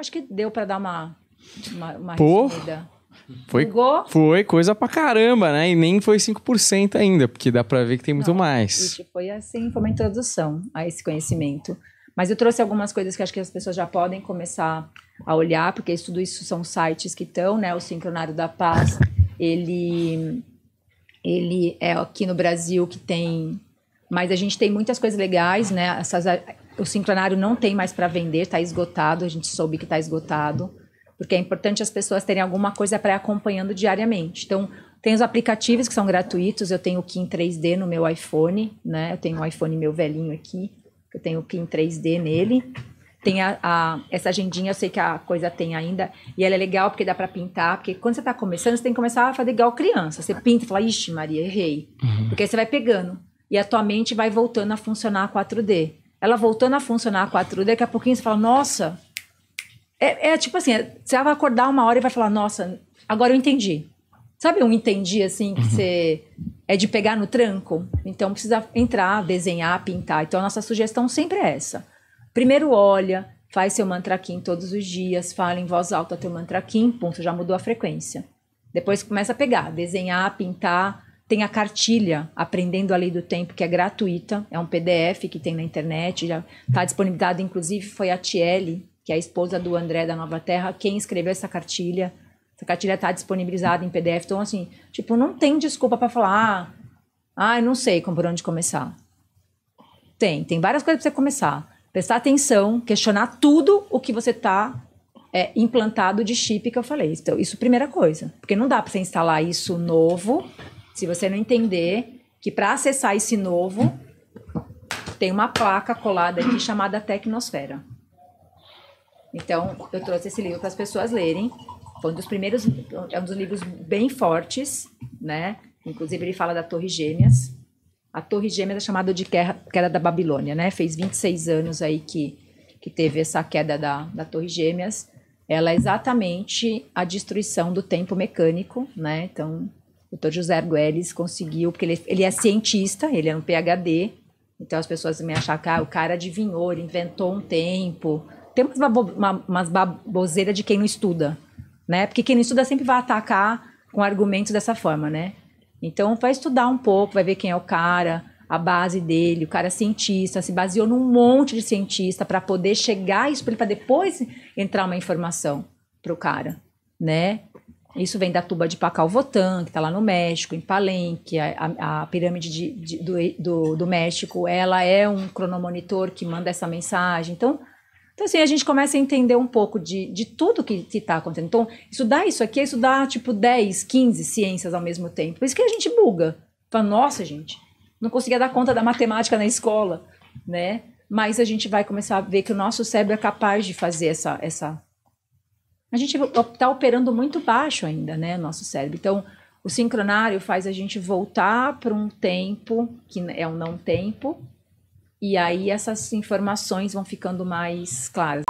acho que deu para dar uma, uma, uma Foi, foi coisa pra caramba, né? E nem foi 5% ainda, porque dá pra ver que tem muito Não, mais. Tipo, foi assim, foi uma introdução a esse conhecimento. Mas eu trouxe algumas coisas que acho que as pessoas já podem começar a olhar, porque isso, tudo isso são sites que estão, né? O Sincronário da Paz, ele, ele é aqui no Brasil que tem. Mas a gente tem muitas coisas legais, né? Essas o sincronário não tem mais para vender, está esgotado, a gente soube que está esgotado, porque é importante as pessoas terem alguma coisa para ir acompanhando diariamente. Então, tem os aplicativos que são gratuitos, eu tenho o Kim 3D no meu iPhone, né? Eu tenho o um iPhone meu velhinho aqui, eu tenho o Kim 3D nele. Tem a, a, essa agendinha, eu sei que a coisa tem ainda, e ela é legal porque dá para pintar, porque quando você está começando, você tem que começar a fazer igual criança. Você pinta e fala, ixi, Maria, errei. Uhum. Porque aí você vai pegando. E a tua mente vai voltando a funcionar a 4D ela voltando a funcionar a quatro, daqui a pouquinho você fala, nossa. É, é tipo assim, você vai acordar uma hora e vai falar, nossa, agora eu entendi. Sabe um entendi, assim, que uhum. você é de pegar no tranco? Então precisa entrar, desenhar, pintar. Então a nossa sugestão sempre é essa. Primeiro olha, faz seu mantraquim todos os dias, fala em voz alta teu mantraquim, ponto, já mudou a frequência. Depois começa a pegar, desenhar, pintar, tem a cartilha Aprendendo a Lei do Tempo, que é gratuita, é um PDF que tem na internet, já está disponibilizado, inclusive foi a Tiele, que é a esposa do André da Nova Terra, quem escreveu essa cartilha. Essa cartilha está disponibilizada em PDF, então assim, tipo, não tem desculpa para falar, ah, ah, eu não sei por onde começar. Tem, tem várias coisas para você começar. Prestar atenção, questionar tudo o que você está é, implantado de chip que eu falei. Então, isso é primeira coisa. Porque não dá para você instalar isso novo se você não entender que para acessar esse novo, tem uma placa colada aqui chamada Tecnosfera. Então, eu trouxe esse livro para as pessoas lerem. Foi um dos primeiros, é um dos livros bem fortes, né? Inclusive, ele fala da Torre Gêmeas. A Torre Gêmeas é chamada de queda da Babilônia, né? Fez 26 anos aí que, que teve essa queda da, da Torre Gêmeas. Ela é exatamente a destruição do tempo mecânico, né? Então, Dr. José Arguelles conseguiu, porque ele, ele é cientista, ele é um PhD, então as pessoas me acham que ah, o cara adivinhou, ele inventou um tempo. Tem umas, babo, uma, umas baboseiras de quem não estuda, né? Porque quem não estuda sempre vai atacar com argumentos dessa forma, né? Então vai estudar um pouco, vai ver quem é o cara, a base dele, o cara é cientista, se baseou num monte de cientista para poder chegar isso para depois entrar uma informação para o cara, né? Isso vem da tuba de Pacalvotan, que está lá no México, em Palenque. A, a, pirâmide de, de, do, do, do, México, ela é um cronomonitor que manda essa mensagem. Então, então assim, a gente começa a entender um pouco de, de tudo que está acontecendo. Então, estudar isso aqui, é estudar, tipo, 10, 15 ciências ao mesmo tempo. Por isso que a gente buga. Fala, nossa, gente, não conseguia dar conta da matemática na escola, né? Mas a gente vai começar a ver que o nosso cérebro é capaz de fazer essa, essa a gente está operando muito baixo ainda, né, nosso cérebro. Então, o sincronário faz a gente voltar para um tempo que é um não tempo, e aí essas informações vão ficando mais claras.